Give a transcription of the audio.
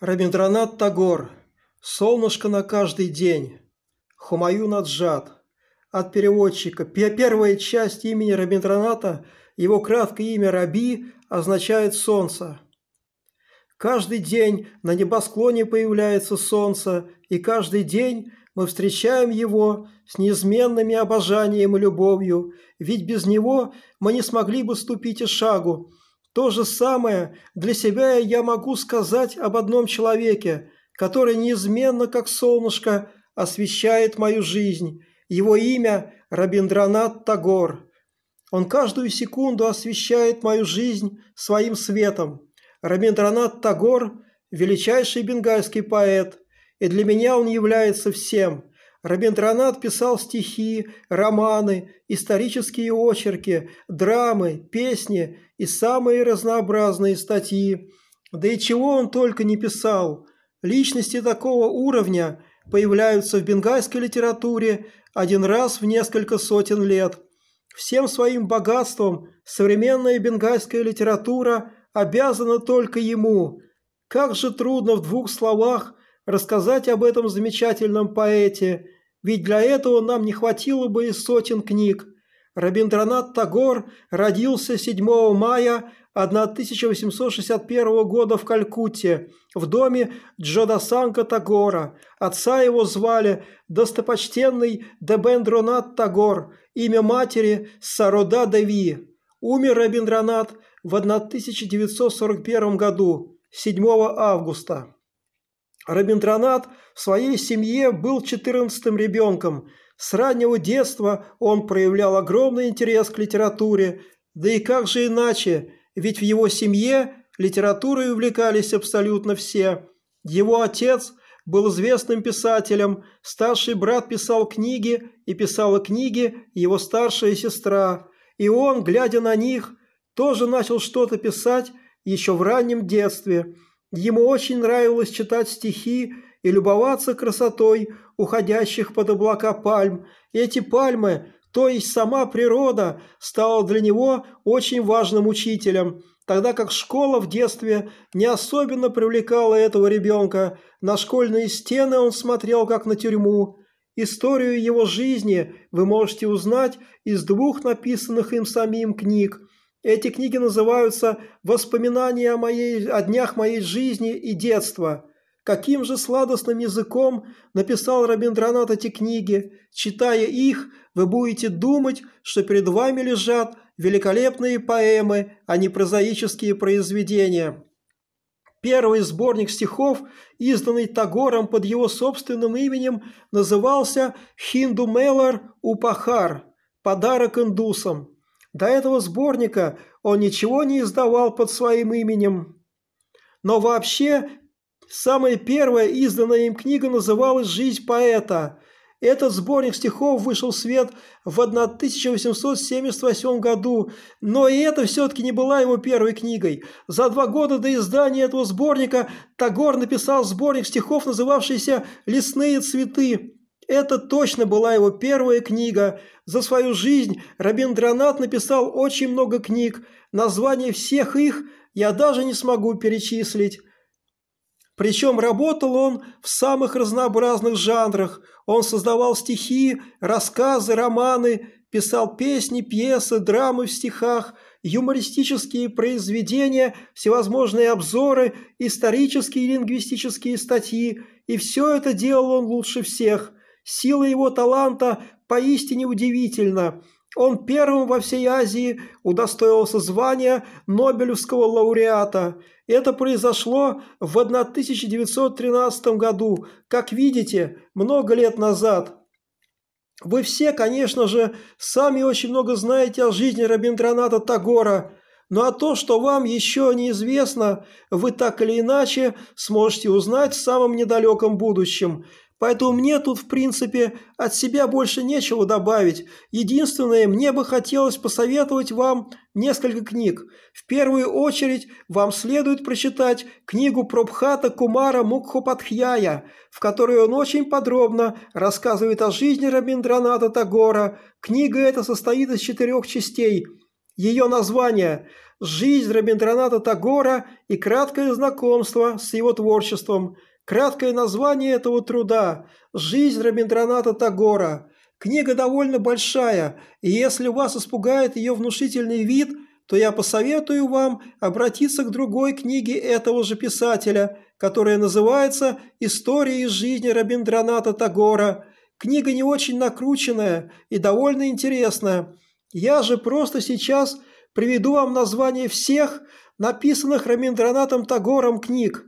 Рабиндранат Тагор. Солнышко на каждый день. хумаю Аджад. От переводчика. Первая часть имени Рабиндраната, его краткое имя Раби, означает «солнце». Каждый день на небосклоне появляется солнце, и каждый день мы встречаем его с неизменными обожанием и любовью, ведь без него мы не смогли бы ступить и шагу то же самое для себя я могу сказать об одном человеке, который неизменно, как солнышко, освещает мою жизнь. Его имя – Рабиндранат Тагор. Он каждую секунду освещает мою жизнь своим светом. Рабиндранат Тагор – величайший бенгальский поэт, и для меня он является всем. Робинтранат писал стихи, романы, исторические очерки, драмы, песни и самые разнообразные статьи. Да и чего он только не писал. Личности такого уровня появляются в бенгальской литературе один раз в несколько сотен лет. Всем своим богатством современная бенгальская литература обязана только ему. Как же трудно в двух словах рассказать об этом замечательном поэте, ведь для этого нам не хватило бы и сотен книг. Рабиндранат Тагор родился 7 мая 1861 года в Калькутте, в доме Джодасанка Тагора. Отца его звали достопочтенный Дебендронат Тагор, имя матери Сарода Деви. Умер Рабиндранат в 1941 году, 7 августа. Рабиндранат в своей семье был 14-м ребенком. С раннего детства он проявлял огромный интерес к литературе. Да и как же иначе, ведь в его семье литературой увлекались абсолютно все. Его отец был известным писателем, старший брат писал книги и писала книги его старшая сестра. И он, глядя на них, тоже начал что-то писать еще в раннем детстве – Ему очень нравилось читать стихи и любоваться красотой уходящих под облака пальм. эти пальмы, то есть сама природа, стала для него очень важным учителем, тогда как школа в детстве не особенно привлекала этого ребенка. На школьные стены он смотрел как на тюрьму. Историю его жизни вы можете узнать из двух написанных им самим книг – эти книги называются «Воспоминания о, моей, о днях моей жизни и детства». Каким же сладостным языком написал Рабиндранат эти книги? Читая их, вы будете думать, что перед вами лежат великолепные поэмы, а не прозаические произведения. Первый сборник стихов, изданный Тагором под его собственным именем, назывался «Хинду Мелар Упахар» – «Подарок индусам». До этого сборника он ничего не издавал под своим именем. Но вообще, самая первая изданная им книга называлась «Жизнь поэта». Этот сборник стихов вышел в свет в 1878 году, но и это все-таки не была его первой книгой. За два года до издания этого сборника Тагор написал сборник стихов, называвшийся «Лесные цветы», это точно была его первая книга. За свою жизнь Робин Рабиндранат написал очень много книг. Название всех их я даже не смогу перечислить. Причем работал он в самых разнообразных жанрах. Он создавал стихи, рассказы, романы, писал песни, пьесы, драмы в стихах, юмористические произведения, всевозможные обзоры, исторические и лингвистические статьи. И все это делал он лучше всех – Сила его таланта поистине удивительна. Он первым во всей Азии удостоился звания Нобелевского лауреата. Это произошло в 1913 году, как видите, много лет назад. Вы все, конечно же, сами очень много знаете о жизни Рабиндраната Тагора, но ну, а то, что вам еще неизвестно, вы так или иначе сможете узнать в самом недалеком будущем – Поэтому мне тут, в принципе, от себя больше нечего добавить. Единственное, мне бы хотелось посоветовать вам несколько книг. В первую очередь, вам следует прочитать книгу Пробхата Кумара Мукхопадхьяя, в которой он очень подробно рассказывает о жизни Рабиндраната Тагора. Книга эта состоит из четырех частей. Ее название «Жизнь Рабиндраната Тагора и краткое знакомство с его творчеством». Краткое название этого труда – «Жизнь Рабиндраната Тагора». Книга довольно большая, и если вас испугает ее внушительный вид, то я посоветую вам обратиться к другой книге этого же писателя, которая называется «История из жизни Рабиндраната Тагора». Книга не очень накрученная и довольно интересная. Я же просто сейчас приведу вам название всех написанных Рабиндранатом Тагором книг –